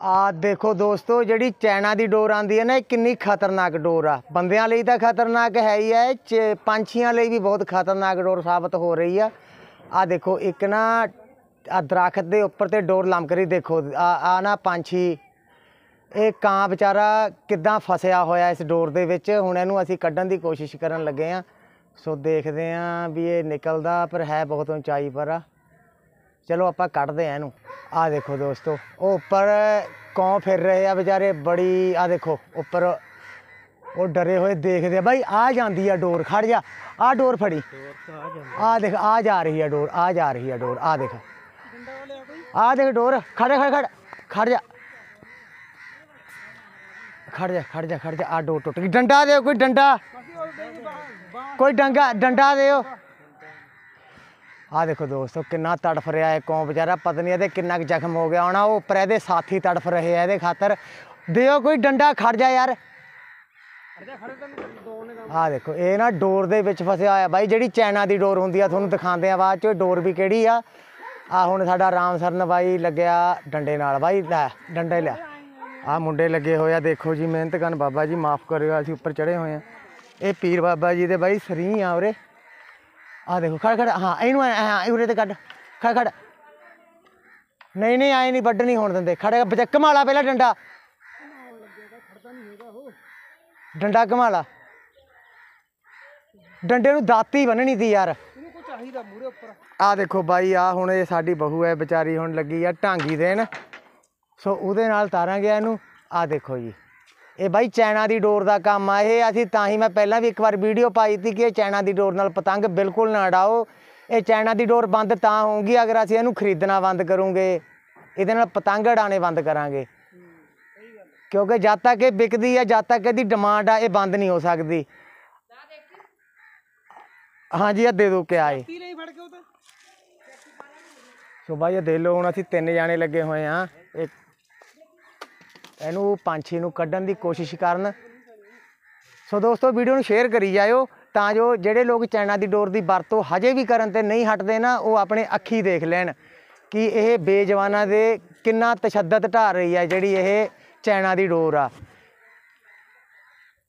ਆ ਦੇਖੋ ਦੋਸਤੋ ਜਿਹੜੀ ਚੈਨਾ ਦੀ ਡੋਰ ਆਂਦੀ ਹੈ ਨਾ ਇਹ ਕਿੰਨੀ ਖਤਰਨਾਕ ਡੋਰ ਆ ਬੰਦਿਆਂ ਲਈ ਤਾਂ ਖਤਰਨਾਕ ਹੈ ਹੀ ਹੈ ਪੰਛੀਆਂ ਲਈ ਵੀ ਬਹੁਤ ਖਤਰਨਾਕ ਡੋਰ ਸਾਬਤ ਹੋ ਰਹੀ ਆ ਆ ਦੇਖੋ ਇੱਕ ਨਾ ਆ ਦਰਖਤ ਦੇ ਉੱਪਰ ਤੇ ਡੋਰ ਲੰਮ ਕਰੀ ਦੇਖੋ ਆ ਨਾ ਪੰਛੀ ਇਹ ਕਾਂ ਵਿਚਾਰਾ ਕਿੱਦਾਂ ਫਸਿਆ ਹੋਇਆ ਇਸ ਡੋਰ ਦੇ ਵਿੱਚ ਹੁਣ ਇਹਨੂੰ ਅਸੀਂ ਕੱਢਣ ਦੀ ਕੋਸ਼ਿਸ਼ ਕਰਨ ਲੱਗੇ ਆ ਸੋ ਦੇਖਦੇ ਆ ਵੀ ਇਹ ਨਿਕਲਦਾ ਪਰ ਹੈ ਬਹੁਤ ਉਚਾਈ ਪਰ ਆ ਚਲੋ ਆਪਾਂ ਕੱਢਦੇ ਆ ਇਹਨੂੰ आ देखो दोस्तों ऊपर कौन फिर रहे हैं बेचारे बड़ी आ देखो ऊपर वो डरे हुए देख दे। भाई आ जाती है डोर खड़ जा आ डोर फड़ी आ देख आ जा रही है डोर आ जा रही है डोर आ देख आ देख डोर खड़ जा खड़ खड़ जा खड़ जा खड़ जा खड़ जा आ डोर टूट गई डंडा दे कोई डंडा कोई डंगा डंडा दे ਆ ਦੇਖੋ ਦੋਸਤੋ ਕਿੰਨਾ ਤੜਫ ਰਿਹਾ ਹੈ ਕੌਂ ਵਿਚਾਰਾ ਪਤਨੀ ਇਹਦੇ ਕਿੰਨਾ ਜ਼ਖਮ ਹੋ ਗਿਆ ਹੋਣਾ ਉਹ ਉੱਪਰ ਇਹਦੇ ਸਾਥੀ ਤੜਫ ਰਹੇ ਆ ਇਹਦੇ ਖਾਤਰ ਦਿਓ ਕੋਈ ਡੰਡਾ ਖੜ ਜਾ ਯਾਰ ਆ ਦੇਖੋ ਇਹ ਨਾ ਡੋਰ ਦੇ ਵਿੱਚ ਫਸਿਆ ਹੋਇਆ ਬਾਈ ਜਿਹੜੀ ਚੈਨਾ ਦੀ ਡੋਰ ਹੁੰਦੀ ਆ ਤੁਹਾਨੂੰ ਦਿਖਾਉਂਦੇ ਆ ਬਾਅਦ ਚ ਡੋਰ ਵੀ ਕਿਹੜੀ ਆ ਆ ਹੁਣ ਸਾਡਾ ਰਾਮ ਸਰਨ ਬਾਈ ਲੱਗਿਆ ਡੰਡੇ ਨਾਲ ਬਾਈ ਲੈ ਡੰਡੇ ਲਿਆ ਆ ਮੁੰਡੇ ਲੱਗੇ ਹੋਇਆ ਦੇਖੋ ਜੀ ਮਿਹਨਤ ਕਰਨ ਬਾਬਾ ਜੀ ਮਾਫ ਕਰਿਓ ਅਸੀਂ ਉੱਪਰ ਚੜੇ ਹੋਏ ਆ ਇਹ ਪੀਰ ਬਾਬਾ ਜੀ ਦੇ ਬਾਈ ਸਰੀ ਆ ਉਰੇ ਆ ਦੇਖੋ ਖੜ ਖੜ ਹਾਂ ਇਹਨੂੰ ਹਾਂ ਉਰੇ ਤੇ ਕੱਢ ਖੜ ਖੜ ਨਹੀਂ ਨਹੀਂ ਆਏ ਨਹੀਂ ਵੱਢਣੀ ਨਹੀਂ ਹੋਣ ਦਿੰਦੇ ਖੜੇ ਬਜਕ ਮਾਲਾ ਪਹਿਲਾਂ ਡੰਡਾ ਡੰਡਾ ਘਮਾਲਾ ਡੰਡੇ ਨੂੰ ਦਾਤੀ ਬੰਨਣੀ ਸੀ ਯਾਰ ਆ ਦੇਖੋ ਬਾਈ ਆ ਹੁਣ ਇਹ ਸਾਡੀ ਬਹੂ ਹੈ ਵਿਚਾਰੀ ਹੁਣ ਲੱਗੀ ਆ ਢਾਂਗੀ ਦੇਣ ਸੋ ਉਹਦੇ ਨਾਲ ਤਾਰਾਂਗੇ ਇਹਨੂੰ ਆ ਦੇਖੋ ਜੀ ਇਹ ਬਾਈ ਚੈਨਾ ਦੀ ਡੋਰ ਦਾ ਕੰਮ ਆ ਇਹ ਅਸੀਂ ਤਾਂ ਹੀ ਮੈਂ ਪਹਿਲਾਂ ਵੀ ਇੱਕ ਵਾਰ ਵੀਡੀਓ ਪਾਈ ਸੀ ਕਿ ਇਹ ਚੈਨਾ ਦੀ ਡੋਰ ਨਾਲ ਪਤੰਗ ਬਿਲਕੁਲ ਨਾ ਡਾਓ ਇਹ ਚੈਨਾ ਦੀ ਡੋਰ ਬੰਦ ਤਾਂ ਹੋਊਗੀ ਅਗਰ ਅਸੀਂ ਇਹਨੂੰ ਖਰੀਦਣਾ ਬੰਦ ਕਰੂਗੇ ਇਹਦੇ ਨਾਲ ਪਤੰਗ ਢਾਣੇ ਬੰਦ ਕਰਾਂਗੇ ਕਿਉਂਕਿ ਜਦ ਤੱਕ ਇਹ ਵਿਕਦੀ ਆ ਜਦ ਤੱਕ ਇਹਦੀ ਡਿਮਾਂਡ ਆ ਇਹ ਬੰਦ ਨਹੀਂ ਹੋ ਸਕਦੀ ਹਾਂਜੀ ਇਹ ਦੇ ਦੋ ਕਿ ਆਏ ਸੋ ਭਾਈ ਇਹ ਦੇ ਲਓ ਹੁਣ ਅਸੀਂ ਤਿੰਨ ਜਾਣੇ ਲੱਗੇ ਹੋਏ ਆ ਇੱਕ ਇਹਨੂੰ ਪੰਛੀ ਨੂੰ ਕੱਢਣ ਦੀ ਕੋਸ਼ਿਸ਼ ਕਰਨ ਸੋ ਦੋਸਤੋ ਵੀਡੀਓ ਨੂੰ ਸ਼ੇਅਰ ਕਰੀ ਜਾਇਓ ਤਾਂ ਜੋ ਜਿਹੜੇ ਲੋਕ ਚੈਨਾ ਦੀ ਡੋਰ ਦੀ ਵਰਤੋਂ ਹਜੇ ਵੀ ਕਰਨ ਤੇ ਨਹੀਂ ਹਟਦੇ ਨਾ ਉਹ ਆਪਣੇ ਅੱਖੀ ਦੇਖ ਲੈਣ ਕਿ ਇਹ ਬੇਜਵਾਨਾਂ ਦੇ ਕਿੰਨਾ ਤਸ਼ੱਦਦ ਢਾ ਰਹੀ ਹੈ ਜਿਹੜੀ ਇਹ ਚੈਨਾ ਦੀ ਡੋਰ ਆ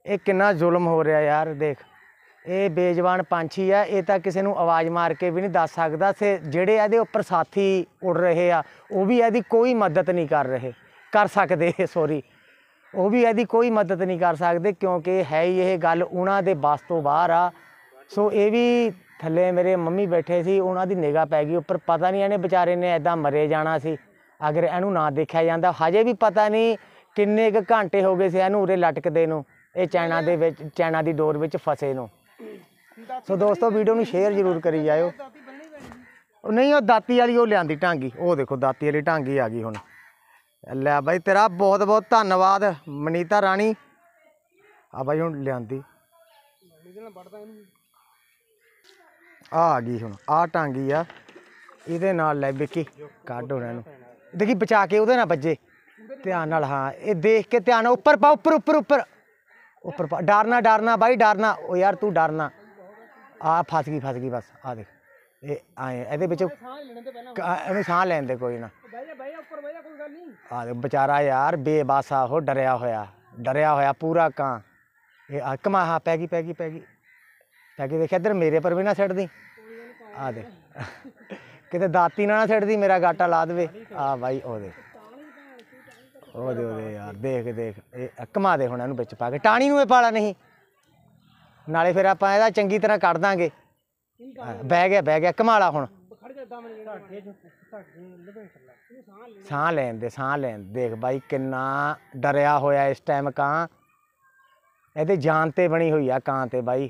ਇਹ ਕਿੰਨਾ ਜ਼ੁਲਮ ਹੋ ਰਿਹਾ ਯਾਰ ਦੇਖ ਇਹ ਬੇਜਵਾਨ ਪੰਛੀ ਆ ਇਹ ਤਾਂ ਕਿਸੇ ਨੂੰ ਆਵਾਜ਼ ਮਾਰ ਕੇ ਵੀ ਨਹੀਂ ਦੱਸ ਸਕਦਾ ਸੇ ਜਿਹੜੇ ਇਹਦੇ ਉੱਪਰ ਸਾਥੀ ਉੜ ਰਹੇ ਆ ਉਹ ਵੀ ਇਹਦੀ ਕੋਈ ਮਦਦ ਨਹੀਂ ਕਰ ਰਹੇ ਕਰ ਸਕਦੇ ਸੌਰੀ ਉਹ ਵੀ ਇਹਦੀ ਕੋਈ ਮਦਦ ਨਹੀਂ ਕਰ ਸਕਦੇ ਕਿਉਂਕਿ ਹੈ ਹੀ ਇਹ ਗੱਲ ਉਹਨਾਂ ਦੇ ਬਸ ਤੋਂ ਬਾਹਰ ਆ ਸੋ ਇਹ ਵੀ ਥੱਲੇ ਮੇਰੇ ਮੰਮੀ ਬੈਠੇ ਸੀ ਉਹਨਾਂ ਦੀ ਨਿਗਾਹ ਪੈ ਗਈ ਉੱਪਰ ਪਤਾ ਨਹੀਂ ਇਹਨੇ ਵਿਚਾਰੇ ਨੇ ਐਦਾਂ ਮਰੇ ਜਾਣਾ ਸੀ ਅਗਰ ਇਹਨੂੰ ਨਾ ਦੇਖਿਆ ਜਾਂਦਾ ਹਜੇ ਵੀ ਪਤਾ ਨਹੀਂ ਕਿੰਨੇ ਕੁ ਘੰਟੇ ਹੋ ਗਏ ਸੀ ਇਹਨੂੰ ਉਰੇ ਲਟਕਦੇ ਨੂੰ ਇਹ ਚੈਨਾ ਦੇ ਵਿੱਚ ਚੈਨਾ ਦੀ ਡੋਰ ਵਿੱਚ ਫਸੇ ਨੂੰ ਸੋ ਦੋਸਤੋ ਵੀਡੀਓ ਨੂੰ ਸ਼ੇਅਰ ਜ਼ਰੂਰ ਕਰੀ ਜਾਇਓ ਨਹੀਂ ਉਹ ਦਾਤੀ ਵਾਲੀ ਉਹ ਲਿਆਂਦੀ ਢਾਂਗੀ ਉਹ ਦੇਖੋ ਦਾਤੀ ਵਾਲੀ ਢਾਂਗੀ ਆ ਗਈ ਹੁਣ ਲੈ ਬਾਈ ਤੇਰਾ ਬਹੁਤ ਬਹੁਤ ਧੰਨਵਾਦ ਮਨੀਤਾ ਰਾਣੀ ਆ ਬਾਈ ਹੁਣ ਲਿਆਂਦੀ ਆ ਆ ਗਈ ਹੁਣ ਆ ਟਾਂਗੀ ਆ ਇਹਦੇ ਨਾਲ ਲੈ ਵਿੱਕੀ ਕੱਢ ਉਹਨਾਂ ਨੂੰ ਦੇਖੀ ਬਚਾ ਕੇ ਉਹਦੇ ਨਾਲ ਵੱਜੇ ਧਿਆਨ ਨਾਲ ਹਾਂ ਇਹ ਦੇਖ ਕੇ ਧਿਆਨ ਉੱਪਰ ਪਾ ਉੱਪਰ ਉੱਪਰ ਉੱਪਰ ਉੱਪਰ ਪਾ ਡਰਨਾ ਡਰਨਾ ਬਾਈ ਡਰਨਾ ਓ ਯਾਰ ਤੂੰ ਡਰਨਾ ਆ ਫਸ ਗਈ ਫਸ ਗਈ ਬਸ ਆ ਦੇਖ ਇਹ ਆਏ ਇਹਦੇ ਵਿੱਚ ਇਹਨੂੰ ਸਾਹ ਲੈਣ ਦੇ ਕੋਈ ਨਾ ਆ ਦੇ ਵਿਚਾਰਾ ਯਾਰ ਬੇਬਾਸਾ ਹੋ ਡਰਿਆ ਹੋਇਆ ਡਰਿਆ ਹੋਇਆ ਪੂਰਾ ਕਾਂ ਇਹ ਆ ਕਮਾਹਾ ਪੈ ਗਈ ਪੈ ਗਈ ਪੈ ਗਈ ਪੈ ਗਈ ਦੇਖ ਇਧਰ ਮੇਰੇ ਪਰ ਵੀ ਨਾ ਛੱਡਦੀ ਆ ਦੇ ਕਿਤੇ ਦਾਤੀ ਨਾ ਨਾ ਛੱਡਦੀ ਮੇਰਾ ਗਾਟਾ ਲਾ ਦੇਵੇ ਆ ਬਾਈ ਉਹ ਦੇ ਉਹ ਦੇ ਉਹ ਦੇ ਯਾਰ ਦੇਖ ਦੇਖ ਇਹ ਕਮਾ ਦੇ ਹੁਣ ਇਹਨੂੰ ਵਿੱਚ ਪਾ ਕੇ ਟਾਣੀ ਨੂੰ ਇਹ ਪਾਲਾ ਨਹੀਂ ਨਾਲੇ ਫਿਰ ਆਪਾਂ ਇਹਦਾ ਚੰਗੀ ਤਰ੍ਹਾਂ ਕੱਢ ਦਾਂਗੇ ਬਹਿ ਗਿਆ ਬਹਿ ਗਿਆ ਕਮਾਲਾ ਹੁਣ ਖੜ ਗਿਆ ਸਾਹ ਲੈਣ ਦੇ ਸਾਹ ਲੈਣ ਦੇਖ ਬਾਈ ਕਿੰਨਾ ਡਰਿਆ ਹੋਇਆ ਇਸ ਟਾਈਮ ਕਾਂ ਇਹਦੇ ਜਾਨ ਤੇ ਬਣੀ ਹੋਈ ਆ ਕਾਂ ਤੇ ਬਾਈ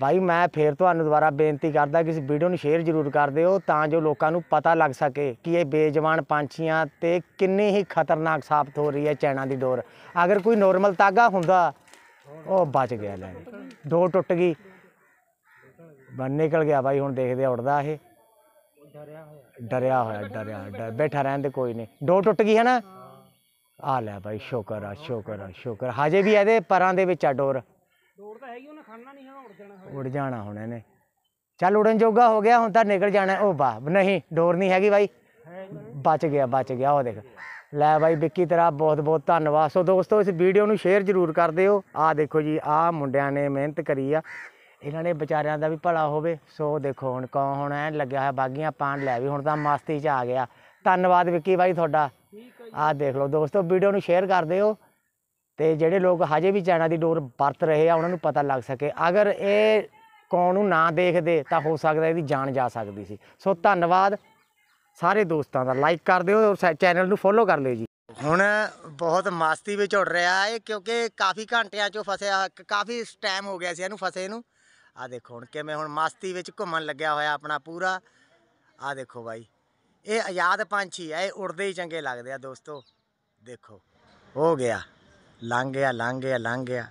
ਬਾਈ ਮੈਂ ਫੇਰ ਤੁਹਾਨੂੰ ਦੁਬਾਰਾ ਬੇਨਤੀ ਕਰਦਾ ਕਿ ਇਸ ਵੀਡੀਓ ਨੂੰ ਸ਼ੇਅਰ ਜ਼ਰੂਰ ਕਰ ਦਿਓ ਤਾਂ ਜੋ ਲੋਕਾਂ ਨੂੰ ਪਤਾ ਲੱਗ ਸਕੇ ਕਿ ਇਹ ਬੇਜਵਾਨ ਪੰਛੀਆਂ ਤੇ ਕਿੰਨੀ ਹੀ ਖਤਰਨਾਕ ਸਾਬਤ ਹੋ ਰਹੀ ਹੈ ਚੈਣਾ ਦੀ ਡੋਰ ਅਗਰ ਕੋਈ ਨੋਰਮਲ ਤਾਗਾ ਹੁੰਦਾ ਉਹ ਬਚ ਗਿਆ ਲੈ ਡੋਰ ਟੁੱਟ ਗਈ ਬਣ ਨਿਕਲ ਗਿਆ ਬਾਈ ਹੁਣ ਦੇਖਦੇ ਆ ਉੜਦਾ ਇਹ ਡਰਿਆ ਹੋਇਆ ਡਰਿਆ ਹੋਇਆ ਡਰਿਆ ਡਰ- ਬੈਠਾ ਰਹਿਣ ਦੇ ਕੋਈ ਨਹੀਂ ਡੋਰ ਟੁੱਟ ਗਈ ਹੈ ਨਾ ਆ ਲੈ ਭਾਈ ਸ਼ੁਕਰ ਆ ਸ਼ੁਕਰ ਆ ਸ਼ੁਕਰ ਹਜੇ ਵੀ ਇਹਦੇ ਪਰਾਂ ਦੇ ਵਿੱਚ ਆ ਡੋਰ ਡੋਰ ਤਾਂ ਹੈਗੀ ਉਹਨੇ ਖਾਣਾ ਨਹੀਂ ਹੁਣ ਉੜ ਜਾਣਾ ਹੋਇਆ। ਉੜ ਜਾਣਾ ਹੁਣ ਇਹਨੇ ਚੱਲ ਉੜਨ ਜੋਗਾ ਹੋ ਗਿਆ ਹੁਣ ਤਾਂ ਨਿਕਲ ਜਾਣਾ ਉਹ ਵਾਹ ਨਹੀਂ ਡੋਰ ਨਹੀਂ ਹੈਗੀ ਬਾਈ ਬਚ ਗਿਆ ਬਚ ਗਿਆ ਉਹ ਦੇਖ ਲੈ ਬਾਈ ਵਿੱਕੀ ਤੇਰਾ ਬਹੁਤ ਬਹੁਤ ਧੰਨਵਾਦ ਸੋ ਦੋਸਤੋ ਇਸ ਵੀਡੀਓ ਨੂੰ ਸ਼ੇਅਰ ਜ਼ਰੂਰ ਕਰ ਦਿਓ ਆ ਦੇਖੋ ਜੀ ਆ ਮੁੰਡਿਆਂ ਨੇ ਮਿਹਨਤ ਕਰੀ ਆ ਇਹਨਾਂ ਨੇ ਵਿਚਾਰਿਆਂ ਦਾ ਵੀ ਭਲਾ ਹੋਵੇ ਸੋ ਦੇਖੋ ਹੁਣ ਕੌਣ ਹੁਣ ਐ ਲੱਗਿਆ ਹੋਇਆ ਬਾਗੀਆਂ ਪਾਣ ਲੈ ਵੀ ਹੁਣ ਤਾਂ ਮਸਤੀ 'ਚ ਆ ਗਿਆ ਧੰਨਵਾਦ ਵਿੱਕੀ ਬਾਈ ਤੁਹਾਡਾ ਆਹ ਦੇਖ ਲਓ ਦੋਸਤੋ ਵੀਡੀਓ ਨੂੰ ਸ਼ੇਅਰ ਕਰ ਦਿਓ ਤੇ ਜਿਹੜੇ ਲੋਕ ਹਜੇ ਵੀ ਚੈਨਾ ਦੀ ਡੋਰ ਵਰਤ ਰਹੇ ਆ ਉਹਨਾਂ ਨੂੰ ਪਤਾ ਲੱਗ ਸਕੇ ਅਗਰ ਇਹ ਕੌਣ ਨੂੰ ਨਾ ਦੇਖਦੇ ਤਾਂ ਹੋ ਸਕਦਾ ਇਹਦੀ ਜਾਨ ਜਾ ਸਕਦੀ ਸੀ ਸੋ ਧੰਨਵਾਦ ਸਾਰੇ ਦੋਸਤਾਂ ਦਾ ਲਾਈਕ ਕਰ ਦਿਓ ਔਰ ਚੈਨਲ ਨੂੰ ਫੋਲੋ ਕਰ ਲਿਓ ਜੀ ਹੁਣ ਬਹੁਤ ਮਸਤੀ ਵਿੱਚ ਉੱਡ ਰਿਹਾ ਹੈ ਕਿਉਂਕਿ ਕਾਫੀ ਘੰਟਿਆਂ ਚੋਂ ਫਸਿਆ ਕਾਫੀ ਟਾਈਮ ਹੋ ਗਿਆ ਸੀ ਇਹਨੂੰ ਫਸੇ ਨੂੰ ਆ ਦੇਖੋ ਹੁਣ ਕਿਵੇਂ ਹੁਣ ਮਸਤੀ ਵਿੱਚ ਘੁੰਮਣ ਲੱਗਿਆ ਹੋਇਆ ਆਪਣਾ ਪੂਰਾ ਆ ਦੇਖੋ ਬਾਈ ਇਹ ਆਜ਼ਾਦ ਪੰਛੀ ਹੈ ਇਹ ਉੜਦੇ ਹੀ ਚੰਗੇ ਲੱਗਦੇ ਆ ਦੋਸਤੋ ਦੇਖੋ ਹੋ ਗਿਆ ਲੰਘ ਗਿਆ ਲੰਘ ਗਿਆ ਲੰਘ ਗਿਆ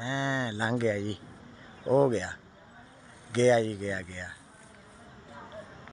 ਐ ਲੰਘ ਗਿਆ ਜੀ ਹੋ ਗਿਆ ਗਿਆ ਜੀ ਗਿਆ ਗਿਆ